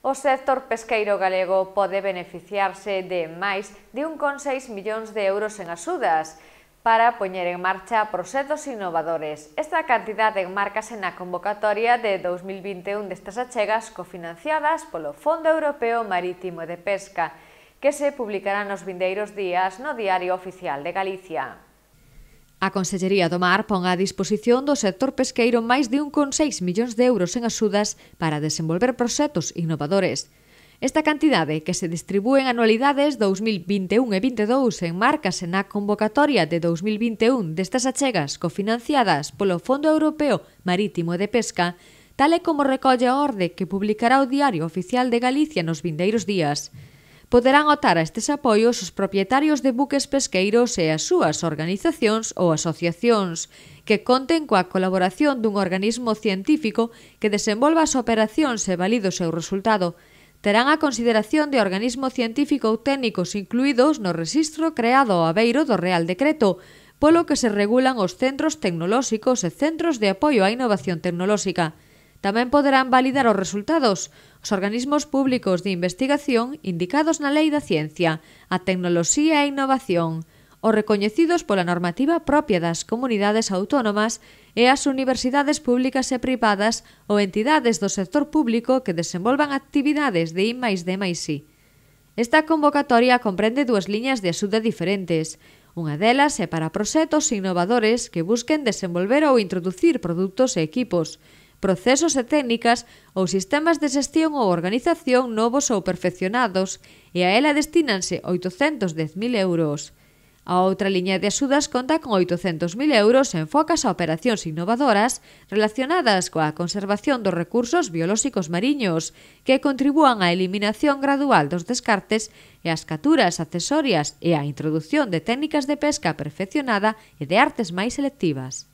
O sector pesqueiro galego pode beneficiarse de máis de 1,6 millóns de euros en axudas para poñer en marcha proxectos innovadores. Esta cantidade enmárcase na convocatoria de 2021 destas achegas cofinanciadas polo Fondo Europeo Marítimo de Pesca, que se publicará nos vindeiros días no Diario Oficial de Galicia. A Consellería do Mar pon a disposición do sector pesqueiro máis de 1,6 millóns de euros en axudas para desenvolver proxectos innovadores. Esta cantidade, que se distribúe en anualidades 2021 e 2022, enmárcase na convocatoria de 2021 destas achegas cofinanciadas polo Fondo Europeo Marítimo de Pesca, tal e como recolle a orde que publicará o Diario Oficial de Galicia nos vindeiros días poderán otar a estes apoios os propietarios de buques pesqueiros e as súas organizacións ou asociacións, que conten coa colaboración dun organismo científico que desenvolva as operacións e valide o seu resultado, terán a consideración de organismo científico ou técnicos incluídos no rexistro creado ao abeiro do Real Decreto, polo que se regulan os centros tecnolóxicos e centros de apoio á innovación tecnolóxica. Tamén poderán validar os resultados os organismos públicos de investigación indicados na Lei da Ciencia, a Tecnoloxía e Innovación, os recoñecidos pola normativa propia das comunidades autónomas e as universidades públicas e privadas ou entidades do sector público que desenvolvan actividades de I máis D máis I. Esta convocatoria comprende dúas liñas de axuda diferentes. Unha delas é para proxectos innovadores que busquen desenvolver ou introducir produtos e equipos, procesos e técnicas ou sistemas de xestión ou organización novos ou perfeccionados e a ela destínanse 810.000 euros. A outra liña de axudas conta con 800.000 euros e focas a operacións innovadoras relacionadas coa conservación dos recursos biolóxicos mariños que contribúan á eliminación gradual dos descartes e ás caturas accesorias e á introdución de técnicas de pesca perfeccionada e de artes máis selectivas.